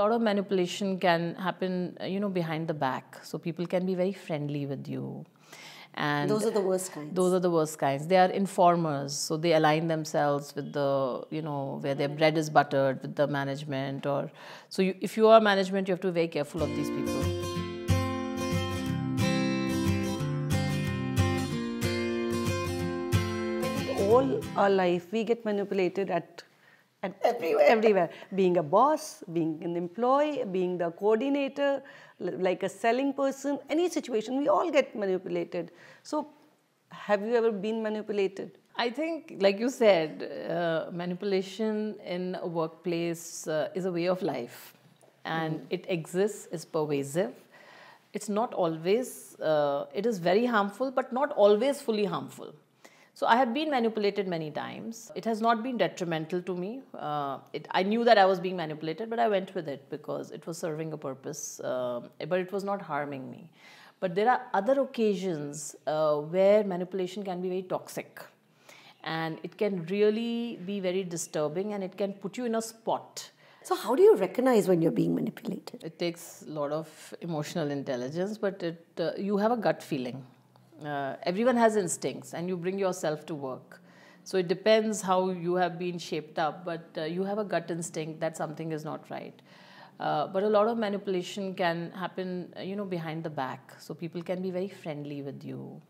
lot of manipulation can happen, uh, you know, behind the back. So people can be very friendly with you. And those are the worst kinds. Those are the worst kinds. They are informers. So they align themselves with the, you know, where their bread is buttered with the management or. So you, if you are management, you have to be very careful of these people. All our life, we get manipulated at and everywhere. everywhere. Being a boss, being an employee, being the coordinator, like a selling person, any situation, we all get manipulated. So, have you ever been manipulated? I think, like you said, uh, manipulation in a workplace uh, is a way of life and mm. it exists, it's pervasive. It's not always, uh, it is very harmful, but not always fully harmful. So I have been manipulated many times. It has not been detrimental to me. Uh, it, I knew that I was being manipulated, but I went with it because it was serving a purpose, uh, but it was not harming me. But there are other occasions uh, where manipulation can be very toxic and it can really be very disturbing and it can put you in a spot. So, how do you recognize when you're being manipulated? It takes a lot of emotional intelligence, but it, uh, you have a gut feeling uh, everyone has instincts and you bring yourself to work. So it depends how you have been shaped up, but uh, you have a gut instinct that something is not right. Uh, but a lot of manipulation can happen, uh, you know, behind the back. So people can be very friendly with you.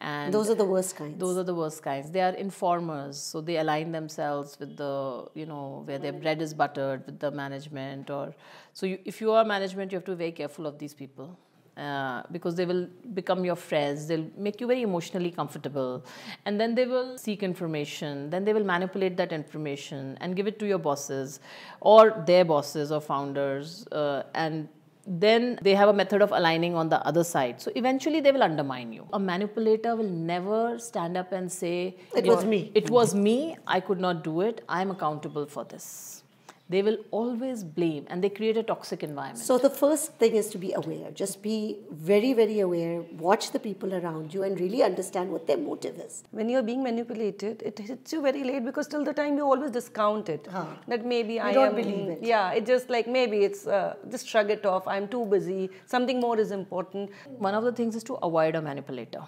And those are the worst kinds. Those are the worst kinds. They are informers, so they align themselves with the, you know, where their bread is buttered with the management, or so. You, if you are management, you have to be very careful of these people. Uh, because they will become your friends. They'll make you very emotionally comfortable. And then they will seek information. Then they will manipulate that information and give it to your bosses or their bosses or founders. Uh, and then they have a method of aligning on the other side. So eventually they will undermine you. A manipulator will never stand up and say, It was me. It was me. I could not do it. I'm accountable for this they will always blame and they create a toxic environment. So the first thing is to be aware. Just be very, very aware. Watch the people around you and really understand what their motive is. When you're being manipulated, it hits you very late because till the time you always discount it. Huh. That maybe you I don't am, believe it. Yeah, it's just like maybe it's uh, just shrug it off. I'm too busy. Something more is important. One of the things is to avoid a manipulator.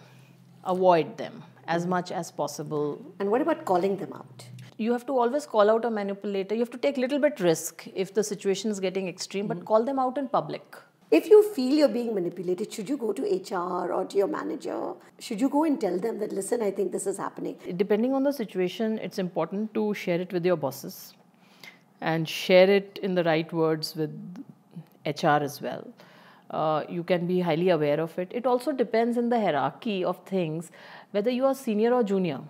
Avoid them as much as possible. And what about calling them out? you have to always call out a manipulator. You have to take little bit risk if the situation is getting extreme, mm -hmm. but mm-hmm. call them out in public. If you feel you're being manipulated, should you go to HR or to your manager? Should you go and tell them that, listen, I think this is happening? Depending on the situation, it's important to share it with your bosses and share it in the right words with HR as well. Uh, you can be highly aware of it. It also depends in the hierarchy of things whether you are senior or junior.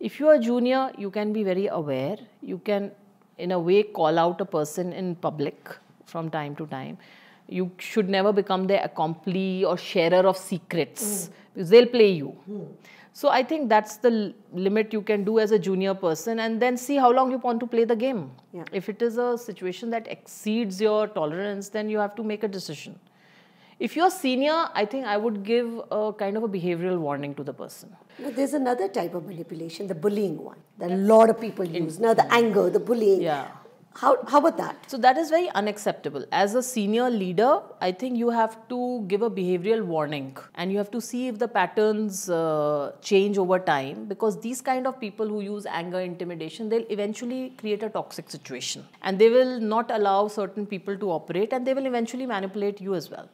If you are junior, you can be very aware. You can, in a way, call out a person in public from time to time. You should never become their accomplice or sharer of secrets mm. because they'll play you. Mm. So I think that's the limit you can do as a junior person and then see how long you want to play the game. Yeah. If it is a situation that exceeds your tolerance, then you have to make a decision. If you're senior, I think I would give a kind of a behavioral warning to the person. Now, there's another type of manipulation, the bullying one, that a lot of people use. Now, the anger, the bullying. Yeah. How, how about that? So, that is very unacceptable. As a senior leader, I think you have to give a behavioral warning and you have to see if the patterns uh, change over time because these kind of people who use anger, intimidation, they'll eventually create a toxic situation and they will not allow certain people to operate and they will eventually manipulate you as well.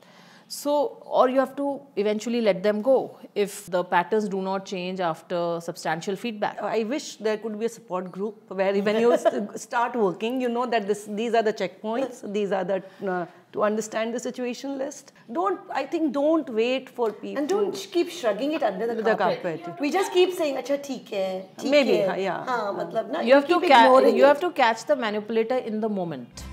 So, or you have to eventually let them go if the patterns do not change after substantial feedback. I wish there could be a support group where when you start working, you know that this, these are the checkpoints, these are the uh, to understand the situation list. Don't, I think, don't wait for people. And don't keep shrugging it under the, the carpet. carpet. We just keep saying, "Acha, theek hai, theek Maybe, hai. yeah. Haan, matlab, na, you, you have to you have to catch the manipulator in the moment.